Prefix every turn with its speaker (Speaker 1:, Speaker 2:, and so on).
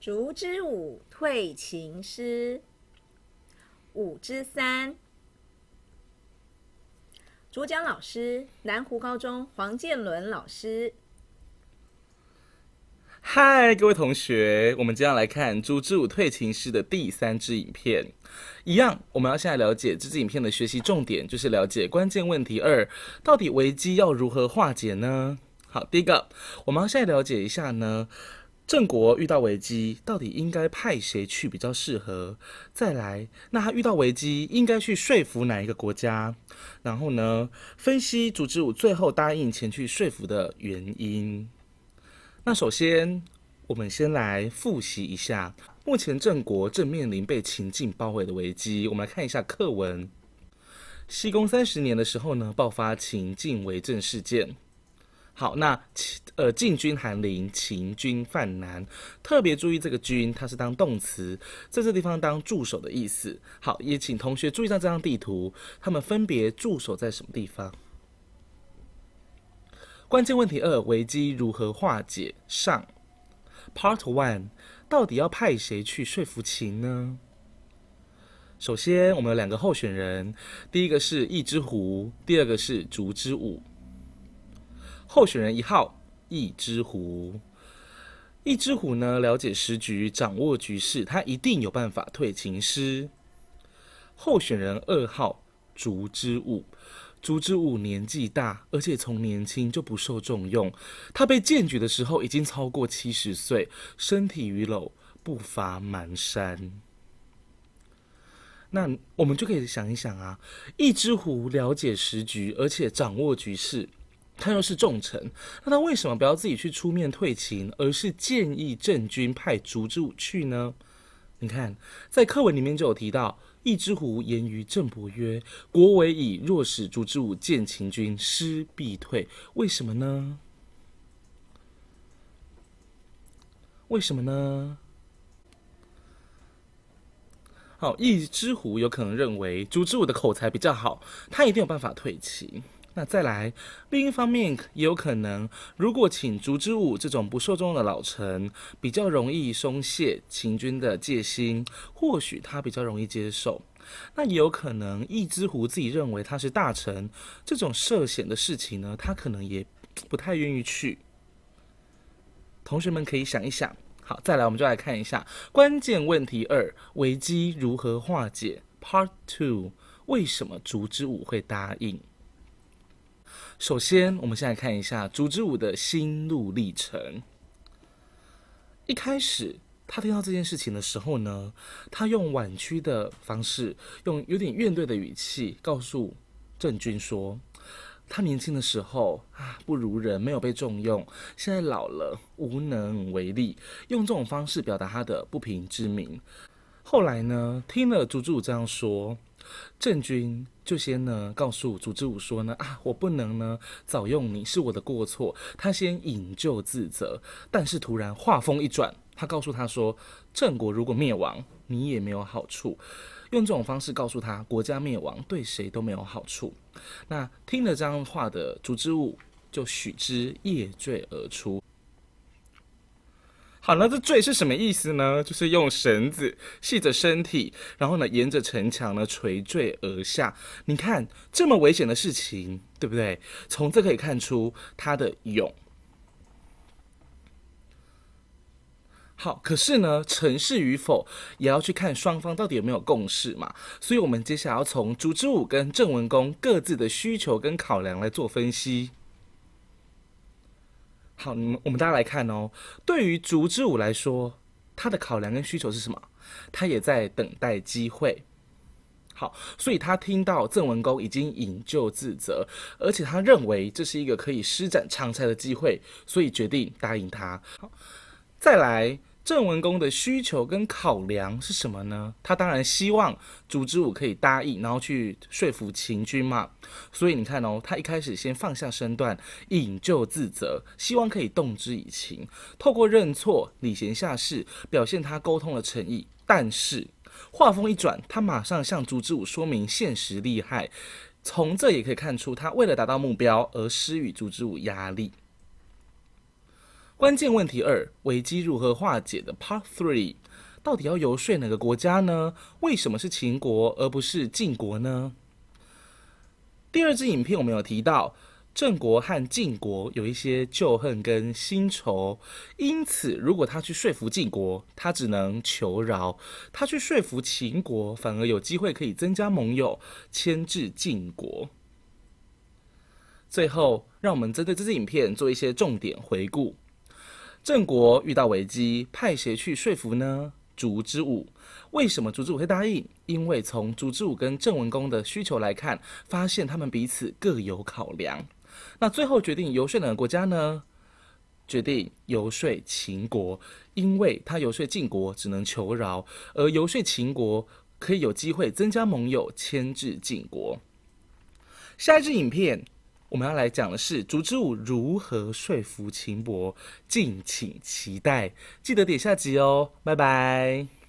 Speaker 1: 《竹之舞》退情诗，五之三。主讲老师：南湖高中黄建伦老师。嗨，各位同学，我们接下来看《竹之舞》退情诗的第三支影片。一样，我们要先来了解这支影片的学习重点，就是了解关键问题二：到底危机要如何化解呢？好，第一个，我们要先来了解一下呢。郑国遇到危机，到底应该派谁去比较适合？再来，那他遇到危机应该去说服哪一个国家？然后呢，分析组织武最后答应前去说服的原因。那首先，我们先来复习一下，目前郑国正面临被秦晋包围的危机。我们来看一下课文。西宫三十年的时候呢，爆发秦晋围政事件。好，那呃，禁军韩林，秦军泛南，特别注意这个军，它是当动词，在这地方当驻守的意思。好，也请同学注意到这张地图，他们分别驻守在什么地方？关键问题二，危机如何化解？上 Part One，到底要派谁去说服秦呢？首先，我们有两个候选人，第一个是一之狐，第二个是烛之武。候选人一号，一只狐。一只狐呢？了解时局，掌握局势，他一定有办法退情师。候选人二号，竹之武。竹之武年纪大，而且从年轻就不受重用。他被荐举的时候已经超过七十岁，身体伛偻，步伐蹒跚。那我们就可以想一想啊，一只狐了解时局，而且掌握局势。他又是重臣，那他为什么不要自己去出面退秦，而是建议郑军派烛之武去呢？你看，在课文里面就有提到，一之狐言于郑伯曰：“国为以若使烛之武见秦军，师必退。”为什么呢？为什么呢？好，一之狐有可能认为烛之武的口才比较好，他一定有办法退秦。那再来，另一方面也有可能，如果请竹之武这种不受重用的老臣，比较容易松懈秦军的戒心，或许他比较容易接受。那也有可能，一之狐自己认为他是大臣，这种涉险的事情呢，他可能也不太愿意去。同学们可以想一想。好，再来，我们就来看一下关键问题二：危机如何化解？Part Two，为什么竹之武会答应？首先，我们先来看一下朱之武的心路历程。一开始，他听到这件事情的时候呢，他用婉曲的方式，用有点怨怼的语气，告诉郑钧说，他年轻的时候啊不如人，没有被重用，现在老了无能为力，用这种方式表达他的不平之名。后来呢，听了朱之武这样说。郑军就先呢告诉烛之武说呢啊，我不能呢早用你是我的过错。他先引咎自责，但是突然话锋一转，他告诉他说，郑国如果灭亡，你也没有好处。用这种方式告诉他，国家灭亡对谁都没有好处。那听了这样话的烛之武就许之夜坠而出。那这坠是什么意思呢？就是用绳子系着身体，然后呢沿着城墙呢垂坠而下。你看这么危险的事情，对不对？从这可以看出他的勇。好，可是呢，成事与否也要去看双方到底有没有共识嘛。所以，我们接下来要从朱之武跟郑文公各自的需求跟考量来做分析。好，我们大家来看哦。对于竹之舞来说，他的考量跟需求是什么？他也在等待机会。好，所以他听到郑文公已经引咎自责，而且他认为这是一个可以施展长才的机会，所以决定答应他。好，再来。郑文公的需求跟考量是什么呢？他当然希望烛之武可以答应，然后去说服秦军嘛。所以你看哦，他一开始先放下身段，引咎自责，希望可以动之以情，透过认错、礼贤下士，表现他沟通的诚意。但是话锋一转，他马上向烛之武说明现实厉害。从这也可以看出，他为了达到目标而施予烛之武压力。关键问题二：危机如何化解的？Part three，到底要游说哪个国家呢？为什么是秦国而不是晋国呢？第二支影片我们有提到，郑国和晋国有一些旧恨跟新仇，因此如果他去说服晋国，他只能求饶；他去说服秦国，反而有机会可以增加盟友，牵制晋国。最后，让我们针对这支影片做一些重点回顾。郑国遇到危机，派谁去说服呢？烛之武。为什么烛之武会答应？因为从烛之武跟郑文公的需求来看，发现他们彼此各有考量。那最后决定游说哪个国家呢？决定游说秦国，因为他游说晋国只能求饶，而游说秦国可以有机会增加盟友，牵制晋国。下一支影片。我们要来讲的是竹之舞如何说服秦博，敬请期待，记得点下集哦，拜拜。